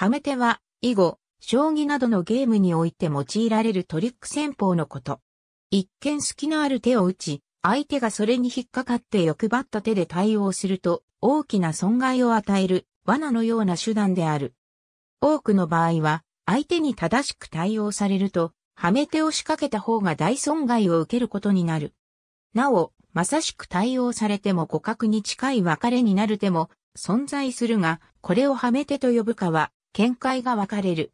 ハメ手は、以後、将棋などのゲームにおいて用いられるトリック戦法のこと。一見隙のある手を打ち、相手がそれに引っかかって欲張った手で対応すると、大きな損害を与える、罠のような手段である。多くの場合は、相手に正しく対応されると、はめ手を仕掛けた方が大損害を受けることになる。なお、まさしく対応されても互角に近い別れになる手も存在するが、これをはめ手と呼ぶかは、見解が分かれる。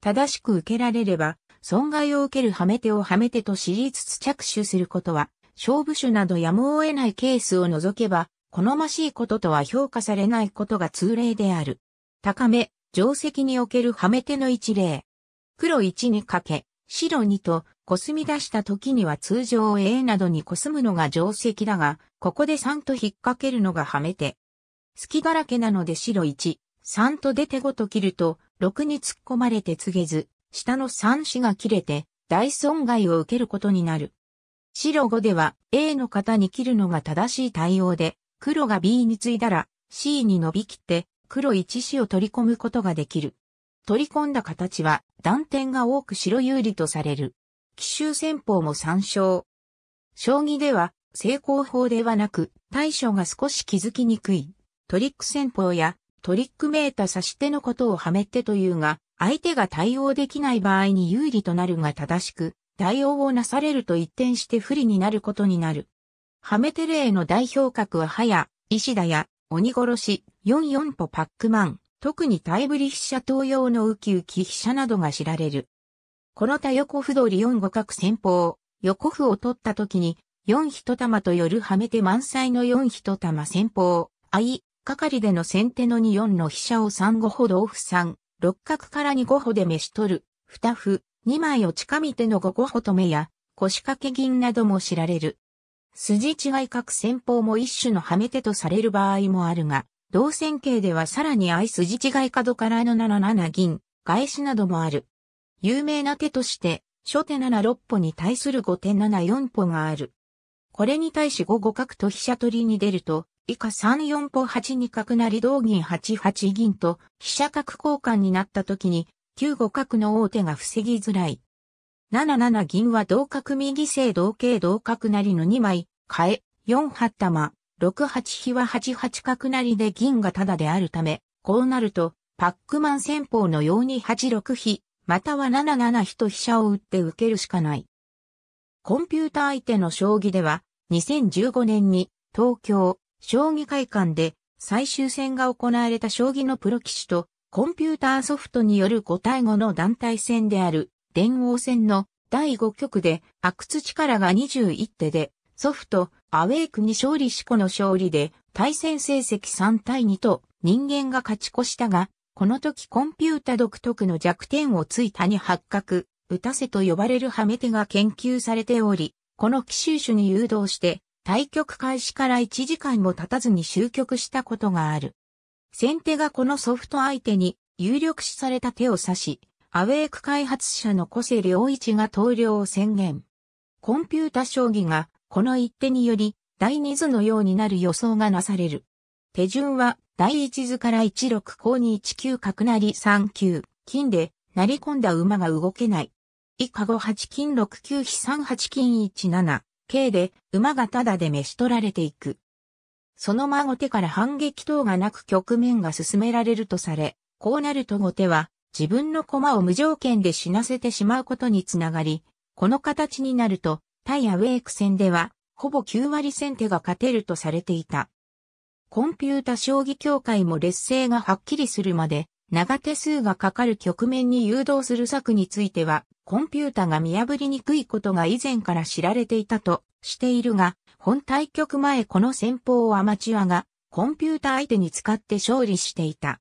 正しく受けられれば、損害を受けるはめ手をはめ手と知りつつ着手することは、勝負手などやむを得ないケースを除けば、好ましいこととは評価されないことが通例である。高め、定石におけるはめ手の一例。黒1にかけ、白2と、コスみ出した時には通常 A などにこすむのが定石だが、ここで3と引っ掛けるのがはめ手。隙だらけなので白1、3と出て5と切ると、6に突っ込まれて告げず、下の3子が切れて、大損害を受けることになる。白5では A の方に切るのが正しい対応で、黒が B に継いだら C に伸びきって、黒1子を取り込むことができる。取り込んだ形は断点が多く白有利とされる。奇襲戦法も参照。将棋では成功法ではなく対処が少し気づきにくいトリック戦法やトリックメータ差し手のことをはめてというが、相手が対応できない場合に有利となるが正しく、対応をなされると一転して不利になることになる。はめて例の代表格ははや石田や、鬼殺し、44歩パックマン、特にタイブリ飛車東用のウキウキ飛車などが知られる。この他横歩通り4五角戦法、横歩を取った時に、4一玉とよるはめて満載の4一玉戦法、相、係での先手の2四の飛車を3五歩同歩3、六角から2五歩で召し取る、二歩、2枚を近見手の5五歩止めや、腰掛け銀なども知られる。筋違い各戦法も一種のはめ手とされる場合もあるが、同線形ではさらに相筋違い角からの7七銀、返しなどもある。有名な手として、初手7六歩に対する5手7四歩がある。これに対し5五角と飛車取りに出ると、以下3四歩8二角成同銀8八銀と飛車角交換になった時に9五角の王手が防ぎづらい。7七銀は同角右正同桂同角成の2枚、変え、4八玉、6八飛は8八角成で銀がタダであるため、こうなると、パックマン戦法のように8六飛、または7七飛と飛車を打って受けるしかない。コンピュータ相手の将棋では、2015年に東京、将棋会館で最終戦が行われた将棋のプロ棋士とコンピューターソフトによる5対5の団体戦である電王戦の第5局で阿久津力が21手でソフトアウェイクに勝利しこの勝利で対戦成績3対2と人間が勝ち越したがこの時コンピュータ独特の弱点をついたに発覚打たせと呼ばれるハメ手が研究されておりこの奇襲種に誘導して対局開始から1時間も経たずに終局したことがある。先手がこのソフト相手に有力視された手を指し、アウェーク開発者の小瀬良一が投了を宣言。コンピュータ将棋がこの一手により第二図のようになる予想がなされる。手順は第一図から1六高に1九角成3九金で成り込んだ馬が動けない。以下5八金6九飛3八金1七刑で馬がただで召し取られていく。そのま後手から反撃等がなく局面が進められるとされ、こうなると後手は自分の駒を無条件で死なせてしまうことにつながり、この形になると、タイアウェイク戦では、ほぼ9割先手が勝てるとされていた。コンピュータ将棋協会も劣勢がはっきりするまで、長手数がかかる局面に誘導する策については、コンピュータが見破りにくいことが以前から知られていたとしているが、本対局前この戦法をアマチュアがコンピュータ相手に使って勝利していた。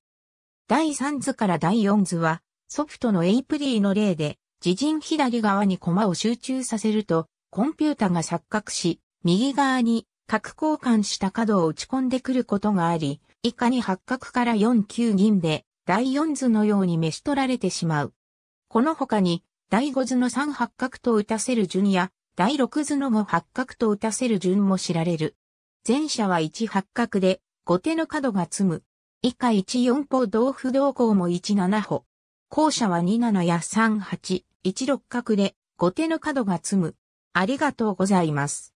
第3図から第4図は、ソフトのエイプリーの例で、自陣左側に駒を集中させると、コンピュータが錯覚し、右側に角交換した角を打ち込んでくることがあり、以下に八角から4九銀で第四図のように召し取られてしまう。この他に、第五図の三八角と打たせる順や、第六図の五八角と打たせる順も知られる。前者は一八角で、後手の角が積む。以下一四歩同歩同行も一七歩。後者は二七や三八、一六角で、後手の角が積む。ありがとうございます。